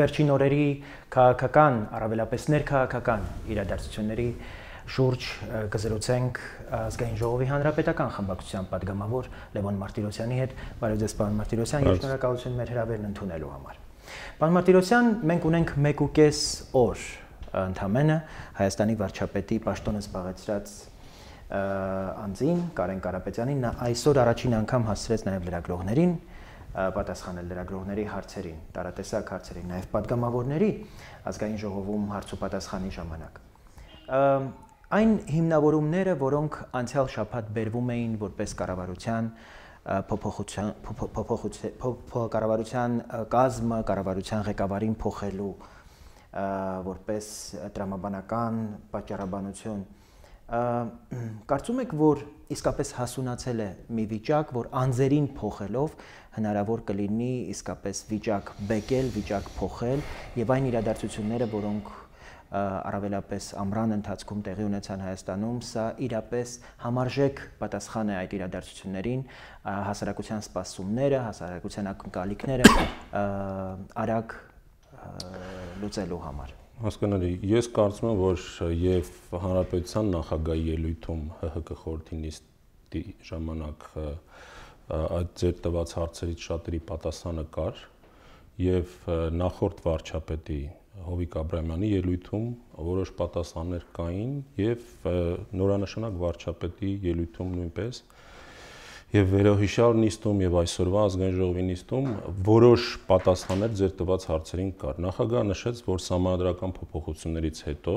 վերջին օրերի քաղաքական, առավելապես ներքաղաքական իրադարձությունների շուրջ կզրուցենք ազգային ժողովի հանրապետական խմբակցության падգամավոր Լևոն Մարտիրոսյանի հետ։ Բարև ձեզ, պարոն Մարտիրոսյան, եւ շնորհակալություն մեր հրավերն ընդունելու համար։ Պարոն Մարտիրոսյան, մենք ունենք 1.5 օր ընդամենը Հայաստանի վարչապետի պաշտոնը զբաղեցրած անձին Կարեն Կարապետյանին նա այսօր առաջին անգամ հասցրեց նաև լրագրողներին պատասխանել լրագրողների հարցերին, տարատեսակ հարցերին, նաև падգամավորների ազգային ժողովում հարցուպատասխանի ժամանակ։ Այն հիմնավորումները, որոնք անցյալ շաբաթ բերվում էին որպես կառավարության փոփոխության կառավարության կազմը, կառավարության ղեկավարին փոխելու որպես տրամաբանական պատճառաբանություն կարծում եք, որ իսկապես հասունացել է մի վիճակ, որ անձերին փոխելով հնարավոր կլինի իսկապես վիճակ բեկել, վիճակ փոխել եւ այն իրադարձությունները, որոնք առավելապես ամրան ընթացքում տեղի ունեցան Հայաստանում, սա իրապես համարժեք պատասխան է այդ իրադարձություններին, հասարակության սպասումները, հասարակության ակնկալիքները արագ լուծելու համար։ Հասկանալի, ես կարծում եմ, որ եւ հանրապետության նախագահի ելույթում ՀՀԿ խորհրդի նիստի ժամանակ այդ ձեր տված հարցերից շատերի պատասխանը կար եւ նախորդ վարչապետի Հովիկ Աբրահամյանի ելույթում որոշ պատասխաններ կային եւ նորանշանակ վարչապետի ելույթում նույնպես եւ վերահիշար նիստում եւ այսօրվա ազգային ժողովի նիստում որոշ պատասխաններ ձեր տված հարցերին կար։ Նախագահը նշեց, որ համանդրական փոփոխություններից հետո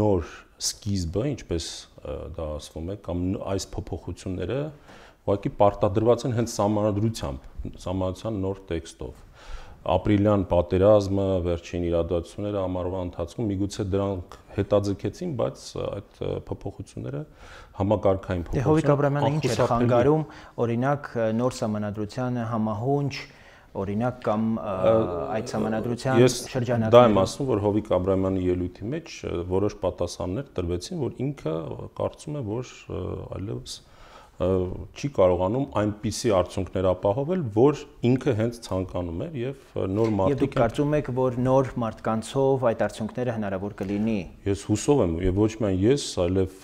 նոր սկիզբը, ինչպես դա ասվում է, կամ այս փոփոխությունները ուղղակի պարտադրված են հենց համանդրությամբ, համանդրության նոր տեքստով ապրիլյան պատերազմը, վերջին իրադարձությունները ամառվա ընթացքում միգուցե դրանք հետաձգեցին, բայց այդ փոփոխությունները համակարգային փոփոխություն։ Դե Հովիկ Աբրամյանը ինչ էր խանգարում, օրինակ նոր համանadrությանը համահունչ օրինակ կամ այդ համանadrության շրջանակում։ Դա եմ ասում, որ Հովիկ Աբրամյանի ելույթի մեջ որոշ պատասխաններ տրվեցին, որ ինքը կարծում է, որ այլևս չի կարողանում այնպիսի արդյունքներ ապահովել, որ ինքը հենց ցանկանում էր եւ նոր մարդիկ Եվ դուք կարծում եք, որ նոր մարդկանցով այդ արդյունքները հնարավոր կլինի։ Ես հուսով եմ եւ ոչ միայն ես, այլև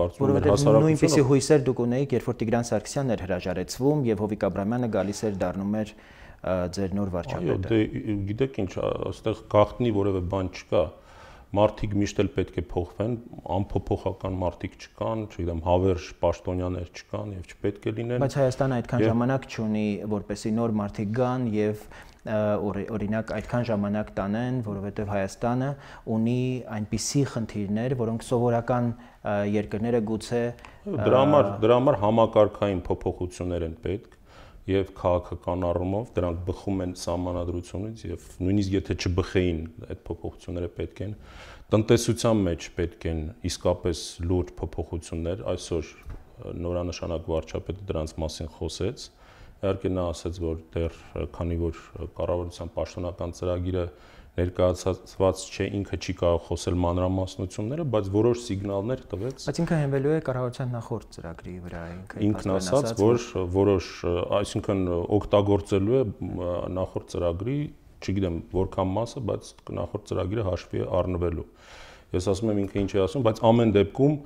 կարծում եմ հասարակությունը նույնպիսի հույսեր դուք ունեիք, երբ որ Տիգրան Սարգսյանն էր հրաժարեցվում եւ Հովիկ Աբրամյանը գալիս էր դառնում էր ձեր նոր վարչապետը։ Այո, դե գիտեք ինչ, այստեղ գախտնի որևէ բան չկա։ Ա մարդիկ միշտ էլ պետք է փոխվեն, անփոփոխական մարդիկ չկան, չգիտեմ, հավերժ պաշտոնյաներ չկան եւ չպետք է լինեն։ Բայց Հայաստանը այդքան ժամանակ չունի, որպեսի նոր մարդիկ գան եւ օրինակ այդքան ժամանակ տանեն, որովհետև Հայաստանը ունի այնպիսի խնդիրներ, որոնք սովորական երկրները գուցե դրա համար դրա համար համակարգային փոփոխություններ են պետք եւ քաղաքական առումով դրանք բխում են համանadrությունից եւ նույնիսկ եթե չբխեին այդ փոփոխությունները պետք են տնտեսության մեջ պետք են իսկապես լուրջ փոփոխություններ այսօր նորանշանակ վարչապետը դրանց մասին խոսեց Իհարկե նա ասաց, որ դեռ քանի որ կառավարության պաշտոնական ծրագիրը ներկայացված չէ ինքը չի կարող խոսել մանրամասնությունները, բայց որոշ սիգնալներ տվեց։ Բայց ինքը հենվելու է կառավարության նախորդ ծրագրի վրա, ինքը ինքն ասաց, որ որոշ, այսինքն օգտագործելու է նախորդ ծրագրի, չգիտեմ, որքան մասը, բայց նախորդ ծրագիրը հաշվի է առնվելու։ Ես ասում եմ ինքը ինչ է ասում, բայց ամեն դեպքում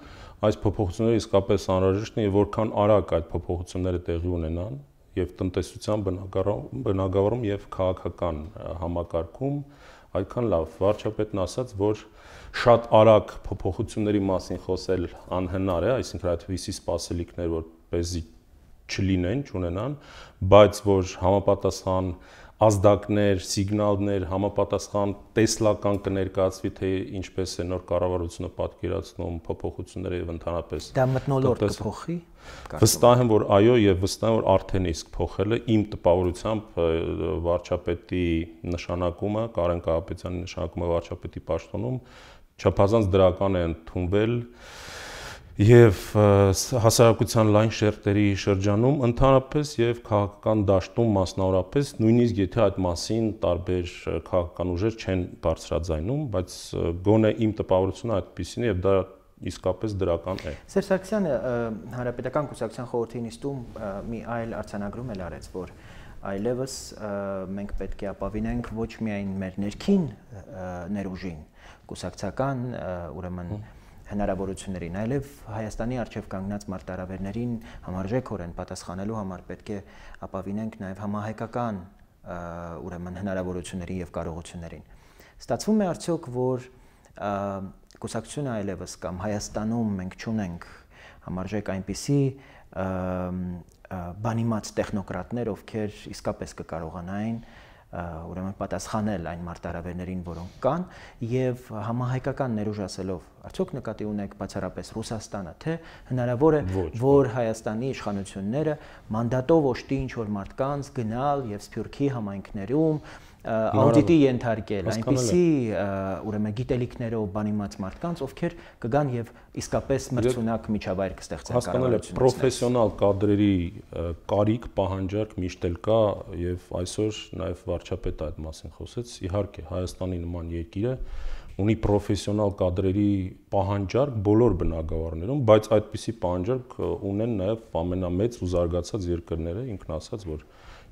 այս փոփոխությունները իսկապես անհրաժեշտ են եւ որքան արագ այդ փոփոխությունները տեղի ունենան, եւ տնտեսության բնակարան բնակավարում եւ քաղաքական համակարգում այդքան լավ վարչապետն ասաց որ շատ արագ փոփոխությունների մասին խոսել անհնար է այսինքն այդ հույսի սպասելիքներ որ պեսի չլինեն, չունենան, բայց որ համապատասխան ազդակներ, սիգնալներ համապատասխան տեսլական կներկայացվի, թե ինչպես է նոր կառավարությունը պատկերացնում փոփոխությունները եւ ընդհանրապես։ Դա մտնոլորտ կփոխի։ Վստահ եմ, որ այո, եւ վստահ եմ, որ արդեն իսկ փոխել է իմ տպավորությամբ վարչապետի նշանակումը, Կարեն Կահապետյանի նշանակումը վարչապետի պաշտոնում չափազանց դրական է ընդունվել։ են եւ հասարակության լայն շերտերի շրջանում ընդհանրապես եւ քաղաքական դաշտում մասնավորապես նույնիսկ եթե այդ մասին տարբեր քաղաքական ուժեր չեն բարձրաձայնում, բայց գոնե իմ տպավորությունը այդպեսին է եւ դա իսկապես դրական է։ Սերսաքսյանը հանրապետական կուսակցության խորհրդի նիստում մի այլ արցանագրում էլ արեց, որ այլևս մենք պետք է ապավինենք ոչ միայն մեր ներքին ներուժին, կուսակցական, ուրեմն հնարավորություններին, այլև Հայաստանի արչև կանգնած մարտարավերներին համարժեքորեն պատասխանելու համար պետք է ապավինենք նաև համահայկական ուրեմն հնարավորություններին եւ կարողություններին։ Ստացվում է արդյոք, որ կուսակցությունը այլևս կամ Հայաստանում մենք չունենք համարժեք այնպիսի բանիմաց տեխնոկրատներ, ովքեր իսկապես կկարողանային կա ուրեմն պատասխանել այն մարտահրավերներին, որոնք կան եւ համահայկական ներուժ ասելով արդյոք նկատի ունեք բացառապես Ռուսաստանը, թե հնարավոր է Ոչ, որ Հայաստանի իշխանությունները մանդատով ոշտի ինչ որ մարդկանց գնալ եւ Սփյուռքի համայնքներում աուդիտի ենթարկել այնպիսի ուրեմն գիտելիքներով բանիմաց մարդկանց, ովքեր կգան եւ իսկապես մրցունակ միջավայր կստեղծեն հասկանալի պրոֆեսիոնալ կադրերի կարիք պահանջարկ միշտ էլ կա եւ այսօր նաեւ վարչապետը այդ մասին խոսեց իհարկե Հայաստանի նման երկիրը ունի պրոֆեսիոնալ կադրերի պահանջարկ բոլոր բնակավարներում, բայց այդպիսի պահանջարկ ունեն նաև ամենամեծ ու զարգացած երկրները, ինքն ասաց, որ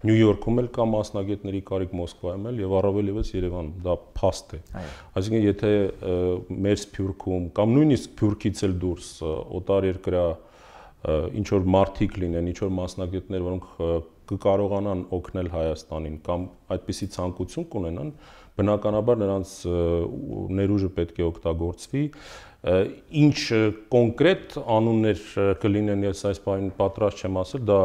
Նյու Յորքում էլ կա մասնագետների կարիք, Մոսկվայում էլ եւ առավել եւս Երևանում, դա փաստ է։ Այսինքն եթե մեր Սփյուռքում կամ նույնիսկ Սփյուռքից էլ դուրս օտար երկրա ինչ որ մարտիկ լինեն, ինչ որ մասնագետներ, որոնք կկարողանան օգնել Հայաստանին կամ այդպիսի ցանկություն կունենան, բնականաբար նրանց ներուժը պետք է օգտագործվի։ Ինչ կոնկրետ անուններ կլինեն, ես այս բանին պատրաստ չեմ ասել, դա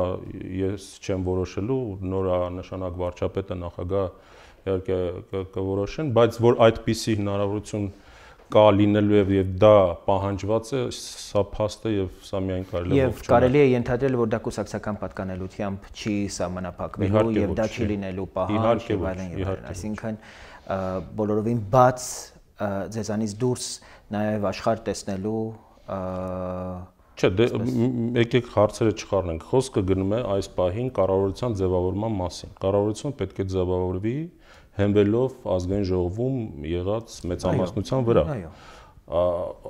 ես չեմ որոշելու, նորա նշանակ վարչապետը նախագահ իհարկե կորոշեն, բայց որ այդպիսի հնարավորություն կա կա լինելու եւ եւ դա պահանջված է սա փաստը եւ սա միայն կարելի է ողջունել։ Եվ կարելի է ենթադրել, որ դա կուսակցական պատկանելությամբ չի սահմանափակվելու եւ դա չի լինելու պահանջ եւ այլն եւ այլն։ Այսինքն բոլորովին բաց ձեզանից դուրս նաեւ աշխարհ տեսնելու Չէ, դե եկեք հարցերը չխառնենք։ Խոսքը գնում է այս պահին կառավարության ձևավորման մասին։ Կառավարությունը պետք է ձևավորվի հենվելով ազգային ժողովում եղած մեծամասնության վրա։ Այո։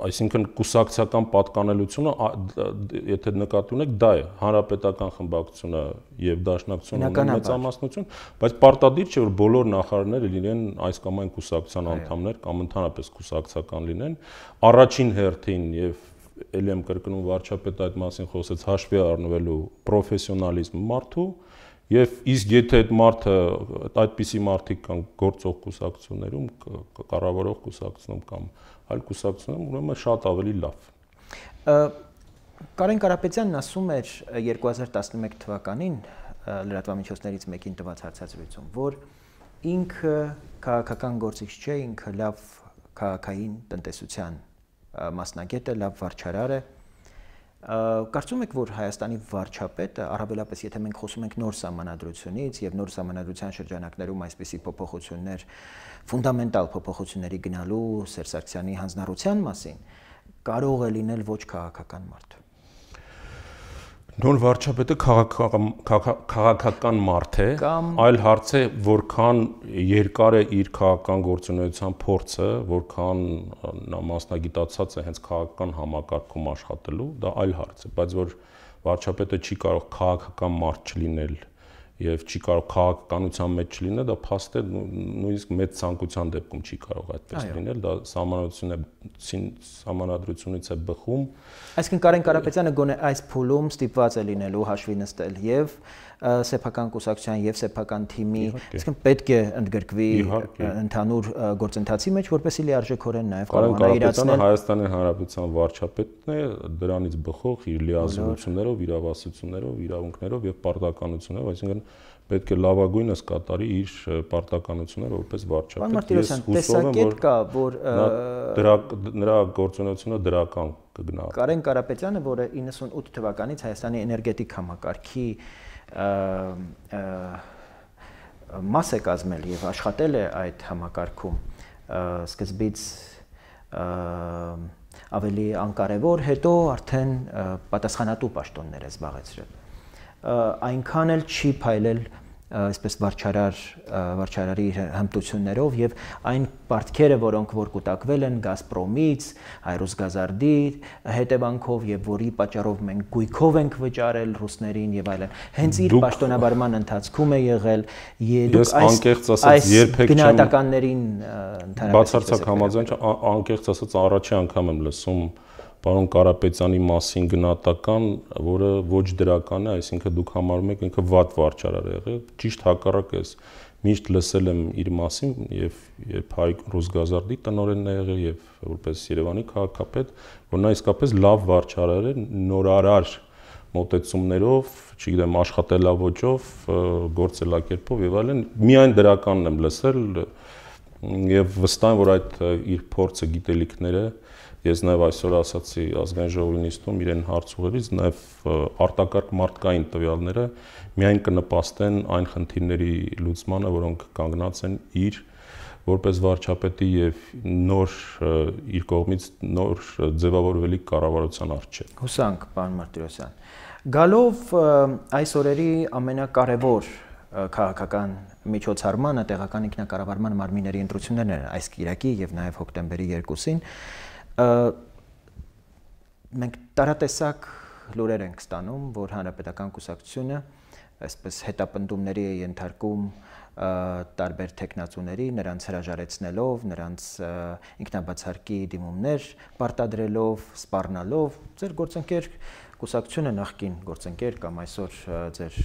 Այսինքն կուսակցական պատկանելությունը եթե նկատի ունեք, դա է հանրապետական խմբակցությունը եւ դաշնակցությունը մեծամասնություն, բայց պարտադիր չէ որ բոլոր նախարարները լինեն այս կամ այն կուսակցության անդամներ կամ ընդհանրապես կուսակցական լինեն։ Առաջին հերթին եւ ելեմ կրկնում վարչապետը այդ մասին խոսեց հաշվի առնվելու պրոֆեսիոնալիզմ մարդու Եվ իսկ եթե այդ մարդը այդպիսի մարդիկ կան գործող կուսակցություններում, կառավարող կուսակցությունում կամ այլ կուսակցությունում, ուրեմն շատ ավելի լավ։ Կարեն Կարապետյանն ասում էր 2011 թվականին լրատվամիջոցներից մեկին տված հարցազրույցում, որ ինքը քաղաքական գործիչ չէ, ինքը լավ քաղաքային տնտեսության մասնագետ է, լավ վարչարար է, Կարծում եք, որ Հայաստանի վարչապետը, առավելապես եթե մենք խոսում ենք նոր համանadrությունից եւ նոր համանadrության շրջանակներում այսպիսի փոփոխություններ, ֆունդամենտալ փոփոխությունների գնալու Սերսարքսյանի հանձնառության մասին, կարող է լինել ոչ քաղաքական մարդ նոր վարչապետը քաղաքական մարդ է, այլ հարց է, որքան երկար է իր քաղաքական գործունեության փորձը, որքան նա մասնագիտացած է հենց քաղաքական համակարգում աշխատելու, դա այլ հարց է, բայց որ վարչապետը չի կարող քաղաքական մարդ չլինել, չլ եւ չի կարող քաղաքականության մեջ չլինել, դա փաստ է, նույնիսկ մեծ ցանկության դեպքում չի կարող այդպես լինել, դա համանadrություն է համանadrությունից է բխում։ Այսինքն Կարեն Կարապետյանը գոնե այս փուլում ստիպված է լինելու հաշվի նստել եւ և սեփական կուսակցության եւ սեփական թիմի, այսինքն պետք է ընդգրկվի ընդհանուր գործընթացի մեջ, որպեսզի լիարժեքորեն նաեւ կարողանա իրացնել Հայաստանի Հանրապետության վարչապետն է դրանից բխող իր լիազորություններով, իրավասություններով, իրավունքներով եւ պարտականություններով, այսինքն պետք է լավագույնս կատարի իր պարտականությունները որպես վարչապետ։ Ես հուսով եմ, որ կա, որ դրա նրա գործունեությունը դրական կգնա։ Կարեն Կարապետյանը, որը 98 թվականից Հայաստանի էներգետիկ համակարգի մաս է կազմել եւ աշխատել է այդ համակարգում սկզբից ավելի անկարևոր, հետո արդեն պատասխանատու պաշտոններ է զբաղեցրել։ Այնքան էլ չի փայլել այսպես վարչարար վարչարարի հմտություններով եւ այն պարտքերը, որոնք որ կուտակվել են Գազպրոմից, Հայրուսգազարդի հետևանքով եւ որի պատճառով մենք գույքով ենք վճարել ռուսներին եւ այլն։ Հենց իր պաշտոնաբարման ընթացքում է եղել ես անկեղծ ասած երբեք չեմ գնահատականներին ընդհանրապես բացարձակ համաձայն չեմ, անկեղծ ասած առաջի անգամ եմ լսում պարոն Կարապետյանի մասին գնահատական, որը ոչ դրական է, այսինքն դուք համարում եք ինքը վատ վարչարար է եղել, ճիշտ հակառակը է։ Միշտ լսել եմ իր մասին եւ երբ Հայկ Ռուսգազարդի տնօրենն է եղել եւ որպես Երևանի քաղաքապետ, որ նա իսկապես լավ վարչարար է, նորարար մոտեցումներով, չգիտեմ, աշխատելավոճով, գործելակերպով եւ այլն, միայն դրականն եմ լսել եւ վստահ եմ, որ այդ իր փորձը, գիտելիքները, Ես նաև այսօր ասացի ազգային ժողովի նիստում իրեն հարց ուղղելիս, նաև արտակարգ մարդկային տվյալները միայն կնպաստեն այն խնդիրների լուծմանը, որոնք կանգնած են իր որպես վարչապետի եւ նոր իր կողմից նոր ձևավորվելի կառավարության արժե։ Հուսանք, պարոն Մարտիրոսյան։ Գալով այս օրերի ամենակարևոր քաղաքական միջոցառմանը տեղական ինքնակառավարման մարմինների ընտրություններն են այս Կիրակի եւ նաեւ հոկտեմբերի 2-ին մենք տարատեսակ լուրեր ենք ստանում, որ հանրապետական կուսակցությունը այսպես հետապնդումների է ենթարկում տարբեր տեխնացուների, նրանց հրաժարեցնելով, նրանց ինքնաբացարկի դիմումներ պարտադրելով, սպառնալով, ձեր գործընկեր կուսակցությունը նախքին գործընկեր կամ այսօր ձեր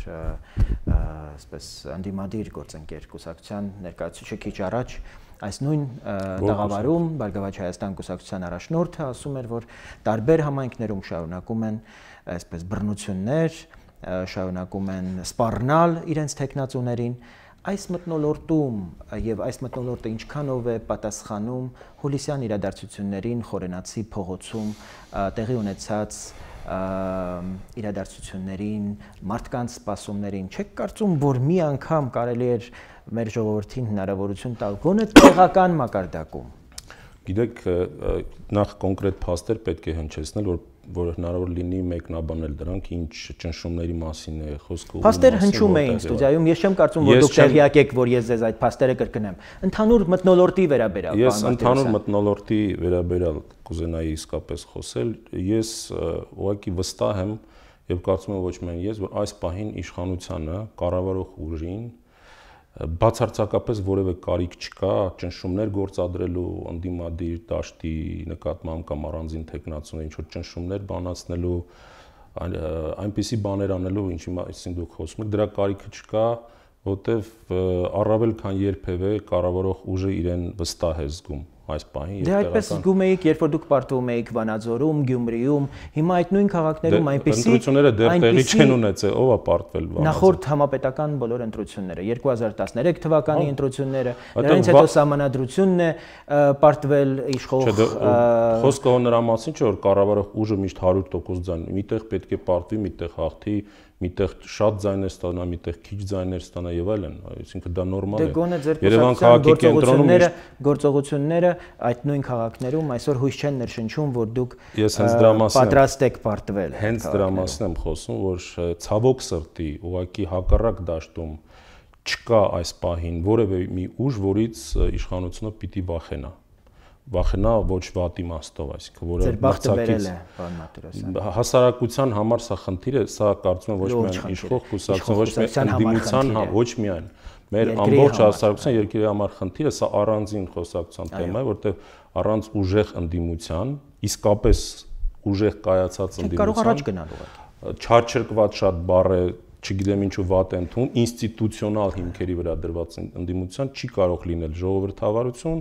այսպես անդիմադիր գործընկեր կուսակցության ներկայացուցիչը քիչ առաջ այս նույն տաղավարում Բարգավաճ Հայաստան կուսակցության առաջնորդը ասում էր, որ տարբեր համայնքներում շարունակում են այսպես բռնություններ, շարունակում են սպառնալ իրենց տեխնացուներին այս մտնոլորտում եւ այս մտնոլորտը ինչքանով է պատասխանում հոլիսյան իրադարձություններին խորենացի փողոցում տեղի ունեցած իրադարձություններին, մարդկանց սպասումներին։ Չեք կարծում, որ մի անգամ կարելի էր մեր ժողովրդին հնարավորություն տալ գոնե տեղական մակարդակում։ Գիտեք, նախ կոնկրետ փաստեր պետք է հնչեցնել, որ որ հնարավոր լինի մեկնաբանել դրանք ինչ ճնշումների մասին է խոսքը ու Փաստեր հնչում էին ստուդիայում ես չեմ կարծում որ դուք տեղյակ եք որ ես ձեզ այդ փաստերը կրկնեմ ընդհանուր մթնոլորտի վերաբերյալ Ես ընդհանուր մթնոլորտի վերաբերյալ կուզենայի իսկապես խոսել ես ուղղակի վստահ եմ եւ կարծում եմ ոչ միայն ես որ այս պահին իշխանությանը կառավարող ուժին բացարձակապես որևէ կարիք չկա ճնշումներ գործադրելու ընդդիմադիր դաշտի նկատմամբ կամ առանձին տեխնացուն ինչ որ ճնշումներ բանացնելու այն, այնպիսի բաներ անելու ինչ հիմա այսին դուք խոսում եք դրա կարիքը չկա որտեվ առավել քան երբևէ կառավարող ուժը իրեն վստահ է զգում այս պահին երկարական Դե այդպես զգում եք, երբ որ դուք պարտվում եք Վանաձորում, Գյումրիում, հիմա այդ նույն քաղաքներում դե, այնպեսի ընտրությունները դեռ տեղի չեն ունեցել, ով է պարտվել Վանաձորում։ Նախորդ համապետական բոլոր ընտրությունները, 2013 թվականի ընտրությունները, նրանից հետո համանadrությունն է պարտվել իշխող դե, Խոսքը նրա մասին չէ, որ կառավարող ուժը միշտ 100% ձան, միտեղ պետք է պարտվի, միտեղ հաղթի, միտեղ շատ ձայներ ստանա, միտեղ քիչ ձայներ ստանա եւ այլն, այսինքն դա նորմալ դե է։ Դե գոնե ձեր Երևան քաղաքի կենտրոնները գործողությունները այդ նույն քաղաքներում այսօր հույս չեն ներշնչում, որ դուք Ես հենց դրա մասին պատրաստ եք պարտվել։ Հենց դրա մասին եմ խոսում, որ ցավոք սրտի ուղակի հակառակ դաշտում չկա այս պահին որևէ մի ուժ, որից իշխանությունը պիտի վախենա վախենա ոչ վատ իմաստով, այսինքն որը մրցակից բան Մատրոսյան։ Հասարակության համար սա խնդիր է, սա կարծում եմ ոչ միայն իշխող կուսակցության, ոչ միայն դիմության, հա, ոչ միայն մեր ամբողջ հասարակության երկրի համար խնդիրը սա առանձին խոսակցության թեմա է, որտեղ առանց ուժեղ ընդդիմության, իսկապես ուժեղ կայացած ընդդիմության կարող առաջ գնալ ուղղակի։ Չարչրկված շատ բառ է, չգիտեմ ինչու վատ են թվում, ինստիտուցիոնալ հիմքերի վրա դրված ընդդիմության չի կարող լինել ժողովրդավարություն,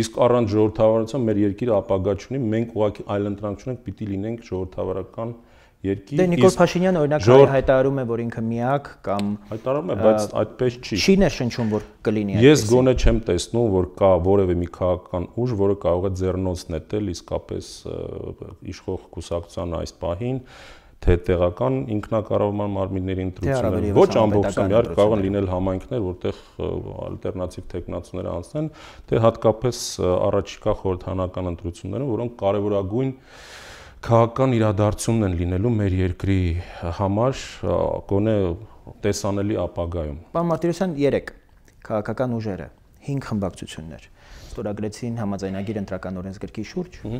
Իսկ առանց ժողովրդավարության մեր երկիրը ապագա չունի, մենք ուղղակի այլընտրանք չունենք, պիտի լինենք ժողովրդավարական երկիր։ Դե Նիկոլ Փաշինյանը օրինակ ժոր... հայտարարում է, որ ինքը միակ կամ հայտարարում է, բայց այդպես չի։ Չի ներշնչում, որ կլինի այդպես։ Ես գոնե չեմ տեսնում, որ կա որևէ մի քաղաքական ուժ, որը կարող է ձեռնոց նետել իսկապես իշխող կուսակցությանը այս պահին, թե տեղական ինքնակառավարման մարմինների դե ընտրությունները ոչ ամբողջությամբ իհարկե կարող են լինել համայնքներ, որտեղ ալտերնատիվ տեխնացիաները անցնեն, թե հատկապես առաջիկա խորհրդանական ընտրություններում, որոնք կարևորագույն քաղաքական իրադարձումն են լինելու մեր երկրի համար գոնե տեսանելի ապագայում։ Պարոն Մարտիրոսյան 3 քաղաքական ուժերը 5 խմբակցություններ ստորագրեցին համաձայնագիր ընտրական օրենսգրքի շուրջ։ Ուհ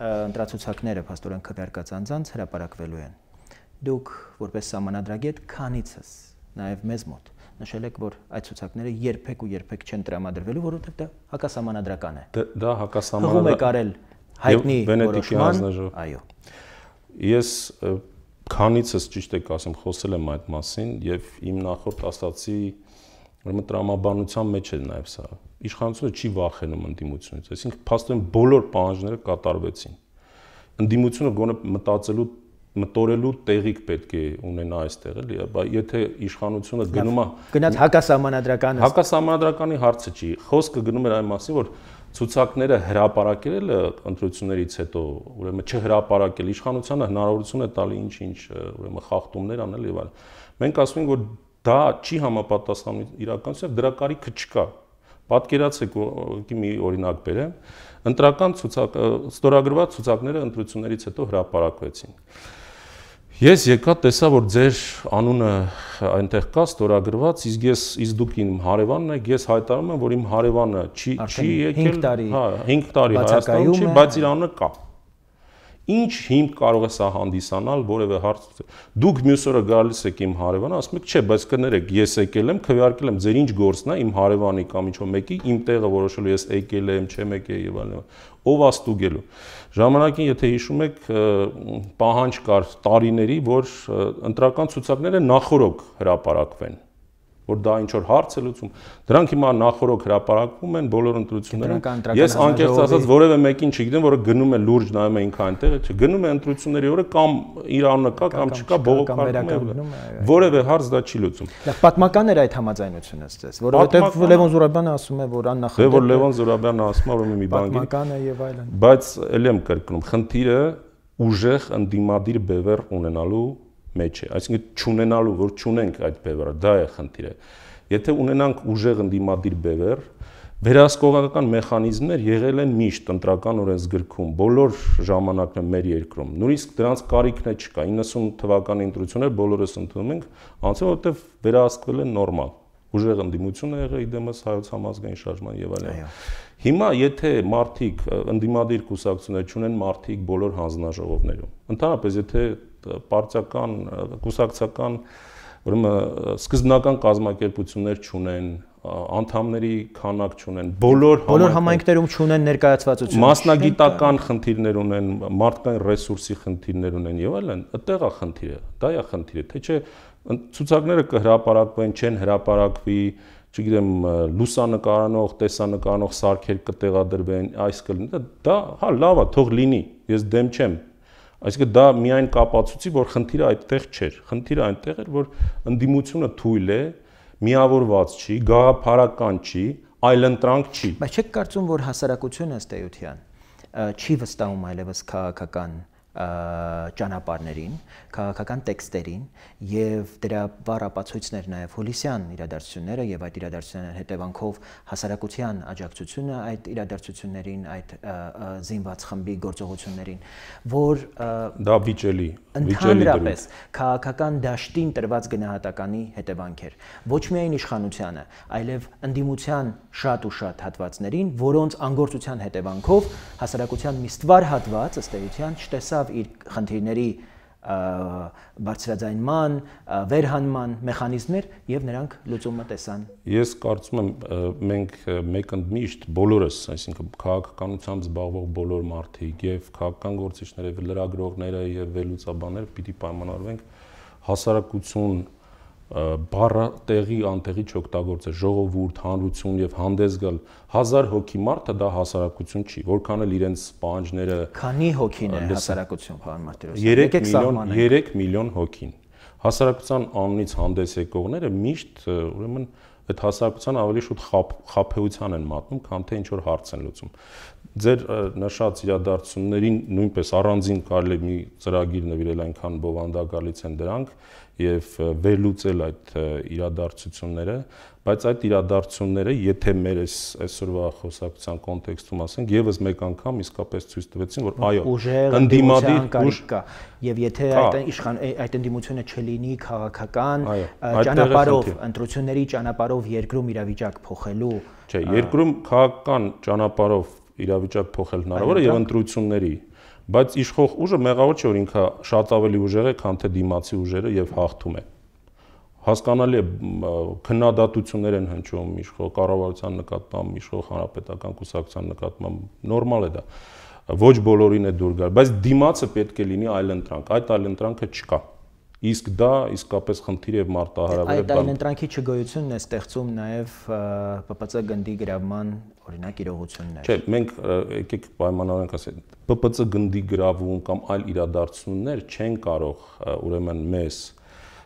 ընտրացուցակները փաստորեն քվեարկած անձանց հրապարակվելու են։ Դուք որպես համանadrագետ քանիցս նաև մեզ մոտ նշել եք, որ այդ ցուցակները երբեք ու երբեք չեն տրամադրվելու, որովհետև դա հակասահմանադրական է։ Դա հակասահմանադրական է։ Հողում է կարել հայտնի որոշման, այո։ Ես քանիցս ճիշտ եք ասում, խոսել եմ այդ մասին եւ իմ նախորդ ասացի Ուրեմն տրամաբանության մեջ է նաև սա։ Իշխանությունը չի վախենում ընդդիմությունից, այսինքն փաստորեն բոլոր պահանջները կատարվեցին։ Ընդդիմությունը գոնե մտածելու մտորելու տեղիք պետք է ունենա այստեղ էլի, բայց եթե իշխանությունը գնում է գնաց հակասահմանադրականը հակասահմանադրականի հարցը չի, խոսքը գնում էր այն մասին, որ ցուցակները հրաապարակելը ընտրություններից հետո, ուրեմն չհրաապարակել իշխանությանը հնարավորություն է տալի ինչ-ինչ, ուրեմն խախտումներ անել եւ այլն։ Մենք ասում ենք, որ Դա չի համապատասխանում իրականության, դրա կարիքը չկա։ Պատկերացեք մի օրինակ բերեմ, ընտրական ցուցակ ստորագրված ցուցակները ընտրություններից հետո հրապարակվեցին։ Ես եկա տեսա, որ ձեր անունը այնտեղ կա ստորագրված, իսկ ես իսկ դուք իմ հարևանն եք, ես հայտարարում եմ, որ իմ հարևանը չի չի եկել, հա, 5 տարի Հայաստանում չի, բայց իր անունը կա։ Ա Ինչ հիմք կարող է սա հանդիսանալ որևէ հարց։ Դուք մյուս օրը գալիս եք իմ հարևան, ասում եք, չէ, բայց կներեք, ես եկել եմ, քվեարկել եմ ձեր ինչ գործն է իմ հարևանի կամ ինչո մեկի, իմ տեղը որոշելու ես եկել եմ, չեմ եկել եւ այլն։ Ով աստուգելու։ Ժամանակին, եթե հիշում եք, պահանջ կար տարիների, որ ընտրական ցուցակները նախորոք հրապարակվեն որ դա ինչ որ հարց է լուծում։ Դրանք հիմա նախորոք հրաապարակվում են բոլոր ընտրությունները։ Ես անկեղծ ասած որևէ մեկին չգիտեմ, որը գնում է լուրջ նայում է ինքը այնտեղ, չէ, գնում է ընտրությունների օրը կամ իր անունը կա կամ չկա, բողոքարկում է։ Որևէ հարց դա չի լուծում։ Դա պատմական էր այդ համաձայնությունը ցես, որովհետև Լևոն Զուրաբյանը ասում է, որ աննախադեպ Դե որ Լևոն Զուրաբյանը ասում է, որ մի բան գիտի։ Պատմական է եւ այլն։ Բայց ելեմ կրկնում, խնդիրը ուժեղ ընդդիմադիր բևեռ ունենալու մեջ է։ Այսինքն չունենալու, որ չունենք այդ բևեռը, դա է խնդիրը։ Եթե ունենանք ուժեղ ընդդիմադիր բևեռ, վերահսկողական մեխանիզմներ եղել են միշտ ընտրական օրենսգրքում բոլոր ժամանակն մեր երկրում նույնիսկ դրանց կարիքն է չկա 90 թվականի ընտրություններ բոլորս ընդունում ենք անցել որովհետև վերահսկվել են նորմալ ուժեղ ընդդիմություն է եղել իդեմս հայոց համազգային շարժման եւ այլն հիմա եթե մարդիկ ընդդիմադիր կուսակցություններ չունեն մարդիկ բոլոր հանձնաժողովներում ընդհանրապես եթե պարտական կուսակցական ուրեմն սկզբնական կազմակերպություններ չունեն, անդամների քանակ չունեն, բոլոր բոլոր համայնքներում չունեն ներկայացվածություն։ Մասնագիտական խնդիրներ ունեն, մարդկային ռեսուրսի խնդիրներ ունեն եւ այլն, այդտեղ է խնդիրը, դա է խնդիրը, թե չէ ցուցակները կհրապարակվեն, չեն հրապարակվի, չգիտեմ, լուսանկարանող, տեսանկարանող սարքեր կտեղադրվեն, այս կլինի, դա հա լավ է, թող լինի։ Ես դեմ չեմ, Այսինքն դա միայն կապացուցի, որ խնդիրը այդտեղ չէր։ Խնդիրը այնտեղ էր, որ ընդդիմությունը թույլ է, միավորված չի, գաղափարական չի, այլընտրանք չի։ Բայց չեք կարծում, որ հասարակությունը ըստ էության չի վստահում այլևս քաղաքական ճանապարհներին, քաղաքական տեքստերին եւ դրա բառ ապացույցներ նաեւ հուլիսյան իրադարձությունները եւ այդ իրադարձությունների հետևանքով հասարակության աջակցությունը այդ իրադարձություններին, այդ զինված խմբի գործողություններին, որ դա վիճելի, վիճելի դրույթ։ Քաղաքական դաշտին տրված գնահատականի հետևանք էր։ Ոչ միայն իշխանությանը, այլև ընդդիմության շատ ու շատ հատվածներին, որոնց անգործության հետևանքով հասարակության մի ստվար հատված ըստ էության չտեսա հասավ իր խնդիրների բարձրաձայնման, վերհանման մեխանիզմներ եւ նրանք լուծումը տեսան։ Ես կարծում եմ մենք մեկընդմիշտ բոլորս, այսինքն քաղաքականությամբ զբաղվող բոլոր մարդիկ եւ քաղաքական գործիչները, լրագրողները եւ վերլուծաբանները պիտի պայմանավորվենք հասարակություն բառը տեղի անտեղի չօգտագործել, ժողովուրդ, հանրություն եւ հանդես գալ 1000 հոգի մարդը դա հասարակություն չի, որքան էլ իրենց սպանջները Քանի հոգին է հասարակություն, պարոն Մարտիրոսյան։ 3 միլիոն 3 միլիոն հոգին։ Հասարակության անունից հանդես եկողները միշտ ուրեմն այդ հասարակության ավելի շուտ խապ, խապեության են մատնում, քան թե ինչ որ հարց են լուծում։ Ձեր նշած իրադարձություններին նույնպես առանձին կարելի մի ծրագիր նվիրել այնքան բովանդակալից են դրանք եւ վերլուծել այդ իրադարձությունները, բայց այդ իրադարձությունները, եթե մեր այս այսօրվա խոսակցության կոնտեքստում ասենք, եւս մեկ անգամ իսկապես ցույց տվեցին, որ այո, ընդդիմադի ուժ կա, եւ եթե այդ իշխան այդ ընդդիմությունը չլինի քաղաքական ճանապարհով, ընտրությունների ճանապարհով երկրում իրավիճակ փոխելու, չէ, երկրում քաղաքական ճանապարհով իրավիճակ փոխել հնարավոր է եւ ընտրությունների բայց իշխող ուժը մեղավոր չէ որ ինքը շատ ավելի ուժեղ է, քան թե դիմացի ուժերը եւ հաղթում է։ Հասկանալի է քննադատություններ են հնչում իշխող կառավարության նկատմամբ, իշխող հանրապետական կուսակցության նկատմամբ, նորմալ է դա։ Ոչ բոլորին է դուր գալ, բայց դիմացը պետք է լինի այլընտրանք։ Այդ այլընտրանքը չկա։ այլ Իսկ դա իսկապես խնդիր եւ մարտահրավեր է։ Այդ այն ընտրանքի չգոյությունն է ստեղծում նաեւ ՊՊՑ գնդի գրավման օրինակ իրողություններ։ Չէ, մենք եկեք պայմանավորենք ասենք ՊՊՑ գնդի գրավում կամ այլ իրադարձություններ չեն կարող ուրեմն մեզ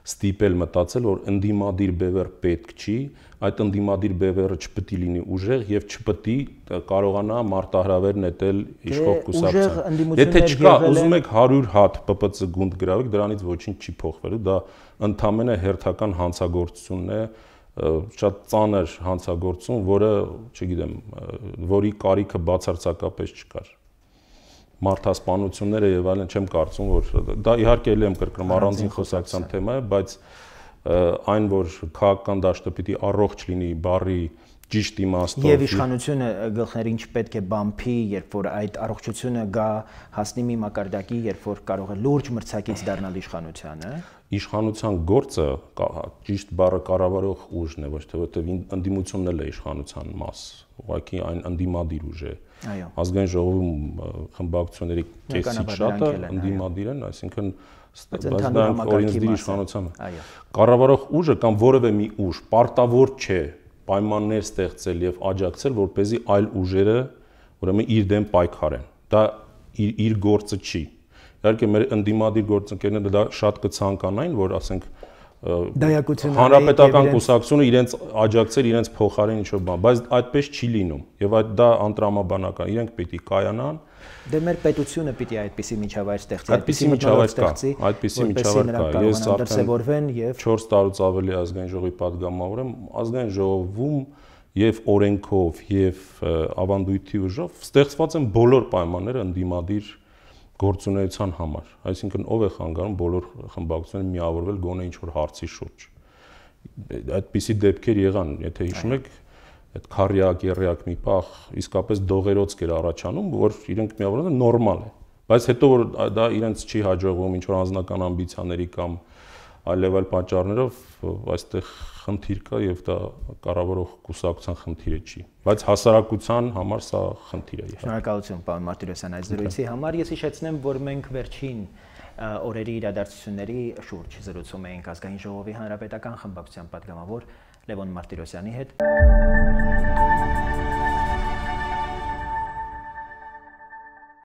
ստիպել մտածել, որ ընդդիմադիր բևեռ պետք չի, այդ ընդդիմադիր բևեռը չպետք է լինի ուժեղ եւ չպետք է կարողանա մարտահրավեր նետել իշխող դե, կուսակցության։ Եթե չկա, ուզում եք 100 հատ ՊՊՑ գունդ գրավեք, դրանից ոչինչ չի փոխվելու, դա ընդամենը հերթական հանցագործությունն է շատ ծանր հանցագործություն, որը, չգիտեմ, որի կարիքը բացարձակապես չկար մարդասպանությունները եւ այլն չեմ կարծում որ դա իհարկե ելի եմ կրկնում առանձին խոսակցամ թեմա է բայց այն որ քաղաքական դաշտը պիտի առողջ լինի բարի ճիշտ իմաստով եւ իշխանությունը գլխներին չպետք է բամփի, երբ որ այդ առողջությունը գա հասնի մի մակարդակի, երբ որ կարող է լուրջ մրցակից դառնալ իշխանությանը։ Իշխանության գործը ճիշտ բառը կառավարող ուժն է, ոչ թե որտեվ ընդդիմությունն էլ է իշխանության մաս։ Ուղղակի այն ընդդիմադիր ուժ է։ Ա, Այո։ Ազգային ժողովում խմբակցությունների քեսից շատը ընդդիմադիր են, այսինքն բայց դա օրենսդիր իշխանության է։ Այո։ Կառավարող ուժը կամ որևէ մի ուժ պարտավոր չէ պայմաններ ստեղծել եւ աջակցել, որ เป զի այլ ուժերը ուրեմն իր դեմ պայքարեն։ Դա իր իր գործը չի։ Իհարկե մեր ընդդիմադիր գործընկերները դա շատ կցանկանային, որ ասենք դայակությունը հանրապետական կուսակցությունը իրենց աջակցել, իրենց փոխարեն ինչ-որ բան, բայց այդպես չի լինում եւ այդ դա անտրամաբանական, իրենք պիտի կայանան Դե մեր պետությունը պիտի այդպիսի միջավայր ստեղծի, այդպիսի միջավայր ստեղծի, այդպիսի միջավայր կա։ Ես արդեն եւ 4 տարուց ավելի ազգային ժողովի падգամավոր եմ, ազգային ժողովում եւ օրենքով եւ ավանդույթի ուժով ստեղծված են բոլոր պայմանները ընդդիմադիր գործունեության համար, այսինքն ով է խանգարում բոլոր խմբակցությունները միավորվել գոնե ինչ որ հարցի շուրջ։ Այդպիսի դեպքեր եղան, եթե հիշում եք, այդ քարյակ, երյակ մի փախ իսկապես դողերոց կեր առաջանում, որ իրենք միավորվում նորմալ է։ Բայց հետո որ դա իրենց չի հաջողվում ինչ որ անձնական ամբիցիաների կամ այլև այլ պատճառներով այստեղ այլ խնդիր կա եւ դա կառավարող կուսակցության խնդիրը չի, բայց հասարակության համար սա խնդիր է։ Շնորհակալություն պարոն Մարտիրոսյան այս զրույցի դե։ համար։ Ես հիշեցնեմ, որ մենք վերջին օրերի իրադարձությունների շուրջ զրուցում էինք ազգային ժողովի հանրապետական խմբակցության падգամավոր Լևոն Մարտիրոսյանի հետ։